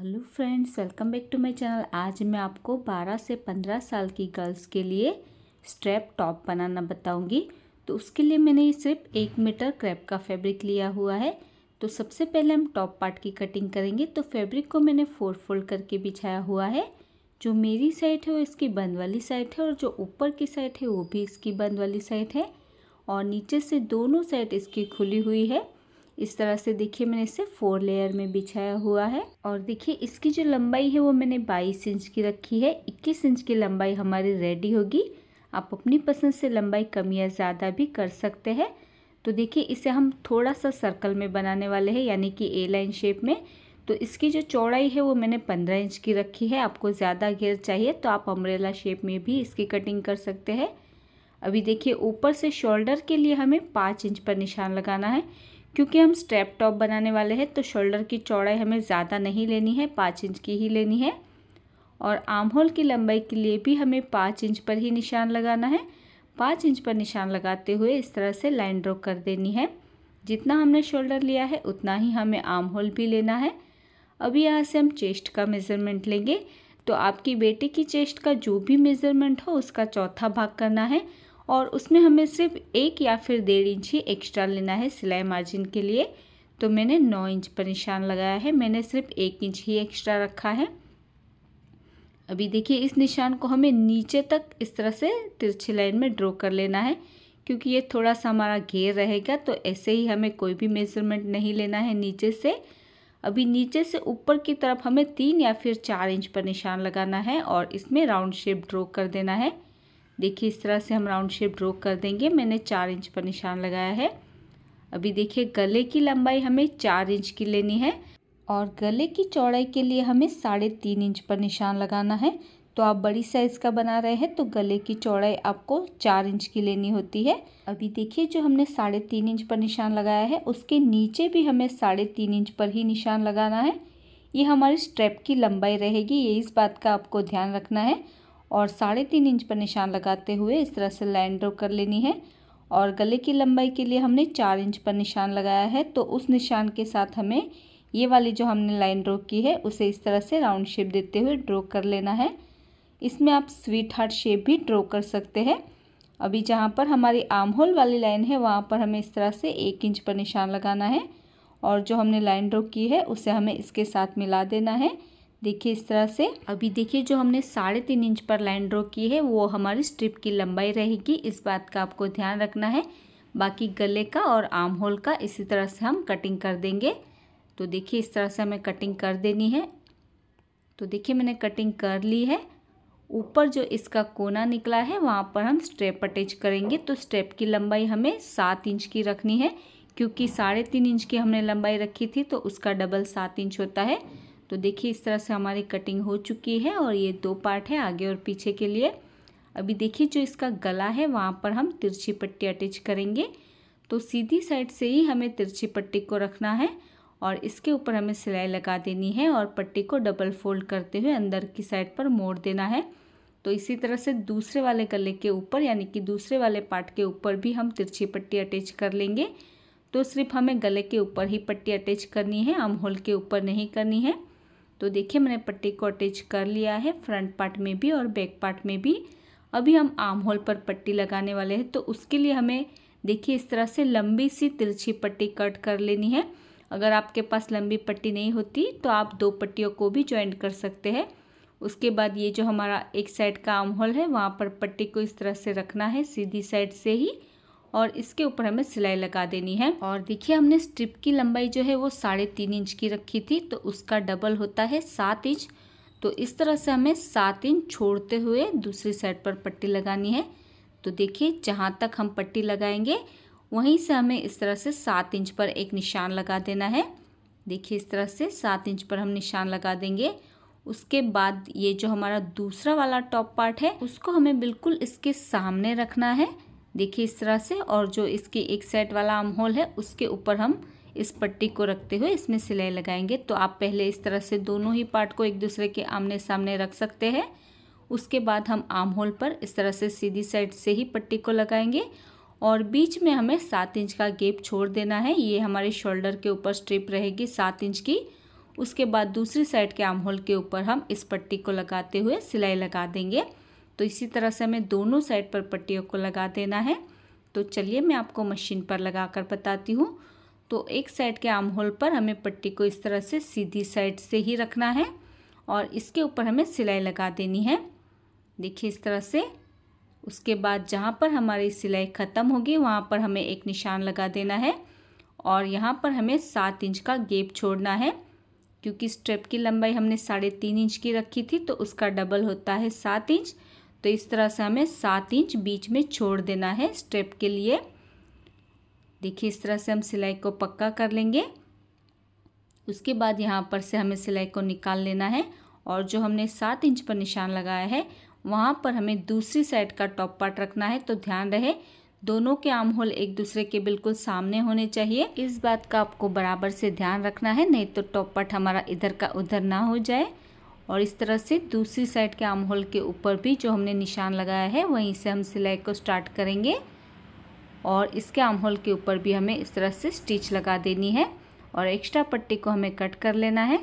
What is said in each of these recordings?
hello friends welcome back to my channel आज मैं आपको 12 से 15 साल की गर्ल्स के लिए स्ट्रैप टॉप बनाना बताऊंगी तो उसके लिए मैंने सिर्फ एक मीटर क्रैप का फैब्रिक लिया हुआ है तो सबसे पहले हम टॉप पार्ट की कटिंग करेंगे तो फैब्रिक को मैंने फोर फोल्ड करके बिछाया हुआ है जो मेरी साइड है वो इसकी बंद वाली साइड है और जो ऊपर की साइड है वो भी इसकी बंद वाली साइड है और नीचे से दोनों साइड इसकी खुली हुई है इस तरह से देखिए मैंने इसे फोर लेयर में बिछाया हुआ है और देखिए इसकी जो लंबाई है वो मैंने बाईस इंच की रखी है इक्कीस इंच की लंबाई हमारी रेडी होगी आप अपनी पसंद से लंबाई कम या ज़्यादा भी कर सकते हैं तो देखिए इसे हम थोड़ा सा सर्कल में बनाने वाले हैं यानी कि ए लाइन शेप में तो इसकी जो चौड़ाई है वो मैंने पंद्रह इंच की रखी है आपको ज़्यादा घेर चाहिए तो आप अम्ब्रेला शेप में भी इसकी कटिंग कर सकते हैं अभी देखिए ऊपर से शोल्डर के लिए हमें पाँच इंच पर निशान लगाना है क्योंकि हम स्टेप टॉप बनाने वाले हैं तो शोल्डर की चौड़ाई हमें ज़्यादा नहीं लेनी है पाँच इंच की ही लेनी है और आम होल की लंबाई के लिए भी हमें पाँच इंच पर ही निशान लगाना है पाँच इंच पर निशान लगाते हुए इस तरह से लाइन ड्रॉ कर देनी है जितना हमने शोल्डर लिया है उतना ही हमें आम होल भी लेना है अभी यहाँ से हम चेस्ट का मेज़रमेंट लेंगे तो आपकी बेटे की चेस्ट का जो भी मेज़रमेंट हो उसका चौथा भाग करना है और उसमें हमें सिर्फ एक या फिर डेढ़ इंच ही एक्स्ट्रा लेना है सिलाई मार्जिन के लिए तो मैंने नौ इंच पर निशान लगाया है मैंने सिर्फ एक इंच ही एक्स्ट्रा रखा है अभी देखिए इस निशान को हमें नीचे तक इस तरह से तिरछी लाइन में ड्रॉ कर लेना है क्योंकि ये थोड़ा सा हमारा घेर रहेगा तो ऐसे ही हमें कोई भी मेज़रमेंट नहीं लेना है नीचे से अभी नीचे से ऊपर की तरफ हमें तीन या फिर चार इंच पर निशान लगाना है और इसमें राउंड शेप ड्रॉ कर देना है देखिए इस तरह से हम राउंड शेप ड्रॉ कर देंगे मैंने चार इंच पर निशान लगाया है अभी देखिए गले की लंबाई हमें चार इंच की लेनी है और गले की चौड़ाई के लिए हमें साढ़े तीन इंच पर निशान लगाना है तो आप बड़ी साइज़ का बना रहे हैं तो गले की चौड़ाई आपको चार इंच की लेनी होती है अभी देखिए जो हमने साढ़े तीन इंच पर निशान लगाया है उसके नीचे भी हमें साढ़े तीन इंच पर ही निशान लगाना है ये हमारी स्ट्रेप की लंबाई रहेगी ये इस बात का आपको ध्यान रखना है और साढ़े तीन इंच पर निशान लगाते हुए इस तरह से लाइन ड्रॉ कर लेनी है और गले की लंबाई के लिए हमने चार इंच पर निशान लगाया है तो उस निशान के साथ हमें ये वाली जो हमने लाइन ड्रॉ की है उसे इस तरह से राउंड शेप देते हुए ड्रॉ कर लेना है इसमें आप स्वीट हार्ट शेप भी ड्रॉ कर सकते हैं अभी जहाँ पर हमारी आर्म होल वाली लाइन है वहाँ पर हमें इस तरह से एक इंच पर निशान लगाना है और जो हमने लाइन ड्रॉ की है उसे हमें इसके साथ मिला देना है देखिए इस तरह से अभी देखिए जो हमने साढ़े तीन इंच पर लाइन ड्रॉ की है वो हमारी स्ट्रिप की लंबाई रहेगी इस बात का आपको ध्यान रखना है बाकी गले का और आर्म होल का इसी तरह से हम कटिंग कर देंगे तो देखिए इस तरह से हमें कटिंग कर देनी है तो देखिए मैंने कटिंग कर ली है ऊपर जो इसका कोना निकला है वहाँ पर हम स्ट्रेप अटैच करेंगे तो स्टेप की लंबाई हमें सात इंच की रखनी है क्योंकि साढ़े तीन इंच की हमने लंबाई रखी थी तो उसका डबल सात इंच होता है तो देखिए इस तरह से हमारी कटिंग हो चुकी है और ये दो पार्ट है आगे और पीछे के लिए अभी देखिए जो इसका गला है वहाँ पर हम तिरछी पट्टी अटैच करेंगे तो सीधी साइड से ही हमें तिरछी पट्टी को रखना है और इसके ऊपर हमें सिलाई लगा देनी है और पट्टी को डबल फोल्ड करते हुए अंदर की साइड पर मोड़ देना है तो इसी तरह से दूसरे वाले गले के ऊपर यानी कि दूसरे वाले पार्ट के ऊपर भी हम तिरछी पट्टी अटैच कर लेंगे तो सिर्फ हमें गले के ऊपर ही पट्टी अटैच करनी है आम होल के ऊपर नहीं करनी है तो देखिए मैंने पट्टी को अटैच कर लिया है फ्रंट पार्ट में भी और बैक पार्ट में भी अभी हम आर्म होल पर पट्टी लगाने वाले हैं तो उसके लिए हमें देखिए इस तरह से लंबी सी तिरछी पट्टी कट कर लेनी है अगर आपके पास लंबी पट्टी नहीं होती तो आप दो पट्टियों को भी ज्वाइंट कर सकते हैं उसके बाद ये जो हमारा एक साइड का आर्म होल है वहाँ पर पट्टी को इस तरह से रखना है सीधी साइड से ही और इसके ऊपर हमें सिलाई लगा देनी है और देखिए हमने स्ट्रिप की लंबाई जो है वो साढ़े तीन इंच की रखी थी तो उसका डबल होता है सात इंच तो इस तरह से हमें सात इंच छोड़ते हुए दूसरी साइड पर पट्टी लगानी है तो देखिए जहाँ तक हम पट्टी लगाएंगे वहीं से हमें इस तरह से सात इंच पर एक निशान लगा देना है देखिए इस तरह से सात इंच पर हम निशान लगा देंगे उसके बाद ये जो हमारा दूसरा वाला टॉप पार्ट है उसको हमें बिल्कुल इसके सामने रखना है देखिए इस तरह से और जो इसकी एक साइड वाला आर्म होल है उसके ऊपर हम इस पट्टी को रखते हुए इसमें सिलाई लगाएंगे तो आप पहले इस तरह से दोनों ही पार्ट को एक दूसरे के आमने सामने रख सकते हैं उसके बाद हम आम होल पर इस तरह से सीधी साइड से ही पट्टी को लगाएंगे और बीच में हमें सात इंच का गेप छोड़ देना है ये हमारे शोल्डर के ऊपर स्ट्रिप रहेगी सात इंच की उसके बाद दूसरी साइड के आम होल के ऊपर हम इस पट्टी को लगाते हुए सिलाई लगा देंगे तो इसी तरह से हमें दोनों साइड पर पट्टियों को लगा देना है तो चलिए मैं आपको मशीन पर लगा कर बताती हूँ तो एक साइड के आर्म होल पर हमें पट्टी को इस तरह से सीधी साइड से ही रखना है और इसके ऊपर हमें सिलाई लगा देनी है देखिए इस तरह से उसके बाद जहाँ पर हमारी सिलाई ख़त्म होगी वहाँ पर हमें एक निशान लगा देना है और यहाँ पर हमें सात इंच का गेप छोड़ना है क्योंकि स्ट्रेप की लंबाई हमने साढ़े तीन इंच की रखी थी तो उसका डबल होता है सात इंच तो इस तरह से हमें सात इंच बीच में छोड़ देना है स्टेप के लिए देखिए इस तरह से हम सिलाई को पक्का कर लेंगे उसके बाद यहाँ पर से हमें सिलाई को निकाल लेना है और जो हमने सात इंच पर निशान लगाया है वहाँ पर हमें दूसरी साइड का टॉप पार्ट रखना है तो ध्यान रहे दोनों के आम होल एक दूसरे के बिल्कुल सामने होने चाहिए इस बात का आपको बराबर से ध्यान रखना है नहीं तो टॉप पार्ट हमारा इधर का उधर ना हो जाए और इस तरह से दूसरी साइड के आर्म होल के ऊपर भी जो हमने निशान लगाया है वहीं से हम सिलाई को स्टार्ट करेंगे और इसके आर्म होल के ऊपर भी हमें इस तरह से स्टिच लगा देनी है और एक्स्ट्रा पट्टी को हमें कट कर लेना है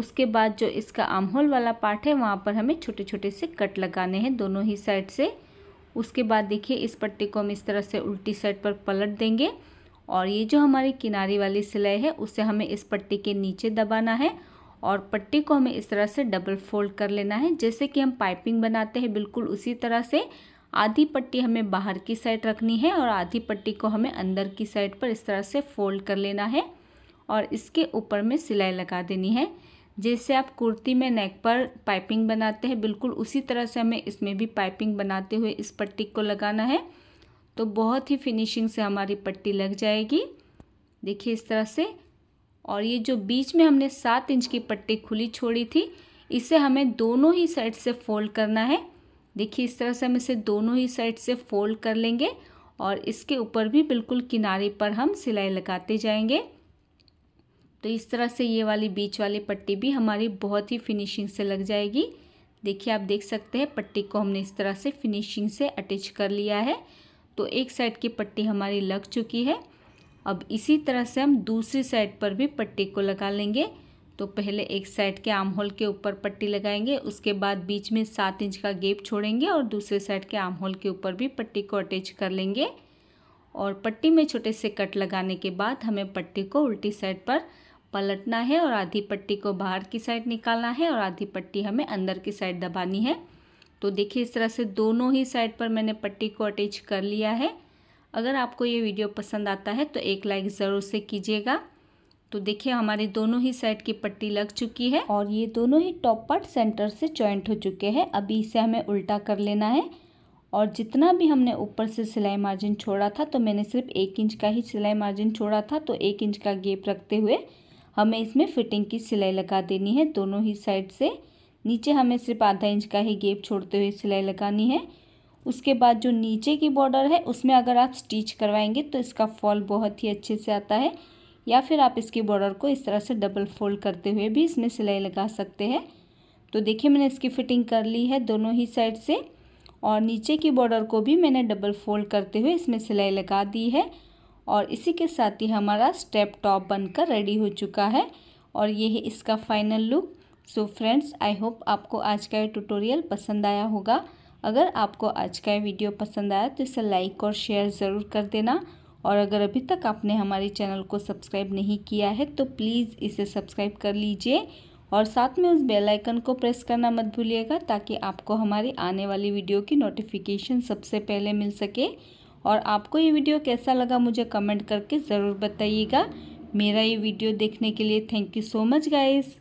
उसके बाद जो इसका आर्म होल वाला पार्ट है वहाँ पर हमें छोटे छोटे से कट लगाने हैं दोनों ही साइड से उसके बाद देखिए इस पट्टी को हम इस तरह से उल्टी साइड पर पलट देंगे और ये जो हमारी किनारी वाली सिलाई है उसे हमें इस पट्टी के नीचे दबाना है और पट्टी को हमें इस तरह से डबल फोल्ड कर लेना है जैसे कि हम पाइपिंग बनाते हैं बिल्कुल उसी तरह से आधी पट्टी हमें बाहर की साइड रखनी है और आधी पट्टी को हमें अंदर की साइड पर इस तरह से फोल्ड कर लेना है और इसके ऊपर में सिलाई लगा देनी है जैसे आप कुर्ती में नेक पर पाइपिंग बनाते हैं बिल्कुल उसी तरह से हमें इसमें भी पाइपिंग बनाते हुए इस पट्टी को लगाना है तो बहुत ही फिनिशिंग से हमारी पट्टी लग जाएगी देखिए इस तरह से और ये जो बीच में हमने सात इंच की पट्टी खुली छोड़ी थी इसे हमें दोनों ही साइड से फोल्ड करना है देखिए इस तरह से हम इसे दोनों ही साइड से फोल्ड कर लेंगे और इसके ऊपर भी बिल्कुल किनारे पर हम सिलाई लगाते जाएंगे तो इस तरह से ये वाली बीच वाली पट्टी भी हमारी बहुत ही फिनिशिंग से लग जाएगी देखिए आप देख सकते हैं पट्टी को हमने इस तरह से फिनिशिंग से अटैच कर लिया है तो एक साइड की पट्टी हमारी लग चुकी है अब इसी तरह से हम दूसरी साइड पर भी पट्टी को लगा लेंगे तो पहले एक साइड के आम होल के ऊपर पट्टी लगाएंगे उसके बाद बीच में सात इंच का गेप छोड़ेंगे और दूसरे साइड के आम होल के ऊपर भी पट्टी को अटैच कर लेंगे और पट्टी में छोटे से कट लगाने के बाद हमें पट्टी को उल्टी साइड पर पलटना है और आधी पट्टी को बाहर की साइड निकालना है और आधी पट्टी हमें अंदर की साइड दबानी है तो देखिए इस तरह से दोनों ही साइड पर मैंने पट्टी को अटैच कर लिया है अगर आपको ये वीडियो पसंद आता है तो एक लाइक ज़रूर से कीजिएगा तो देखिए हमारे दोनों ही साइड की पट्टी लग चुकी है और ये दोनों ही टॉप पार्ट सेंटर से ज्वाइंट हो चुके हैं अभी इसे हमें उल्टा कर लेना है और जितना भी हमने ऊपर से सिलाई मार्जिन छोड़ा था तो मैंने सिर्फ एक इंच का ही सिलाई मार्जिन छोड़ा था तो एक इंच का गेप रखते हुए हमें इसमें फिटिंग की सिलाई लगा देनी है दोनों ही साइड से नीचे हमें सिर्फ आधा इंच का ही गेप छोड़ते हुए सिलाई लगानी है उसके बाद जो नीचे की बॉर्डर है उसमें अगर आप स्टिच करवाएंगे तो इसका फॉल बहुत ही अच्छे से आता है या फिर आप इसकी बॉर्डर को इस तरह से डबल फोल्ड करते हुए भी इसमें सिलाई लगा सकते हैं तो देखिए मैंने इसकी फिटिंग कर ली है दोनों ही साइड से और नीचे की बॉर्डर को भी मैंने डबल फोल्ड करते हुए इसमें सिलाई लगा दी है और इसी के साथ ही हमारा स्टेप टॉप बनकर रेडी हो चुका है और ये है इसका final look so friends I hope आपको आज का ये ट्यूटोरियल पसंद आया होगा अगर आपको आज का ये वीडियो पसंद आया तो इसे लाइक और शेयर ज़रूर कर देना और अगर अभी तक आपने हमारे चैनल को सब्सक्राइब नहीं किया है तो प्लीज़ इसे सब्सक्राइब कर लीजिए और साथ में उस बेल आइकन को प्रेस करना मत भूलिएगा ताकि आपको हमारी आने वाली वीडियो की नोटिफिकेशन सबसे पहले मिल सके और आपको ये वीडियो कैसा लगा मुझे कमेंट करके ज़रूर बताइएगा मेरा ये वीडियो देखने के लिए thank you so much guys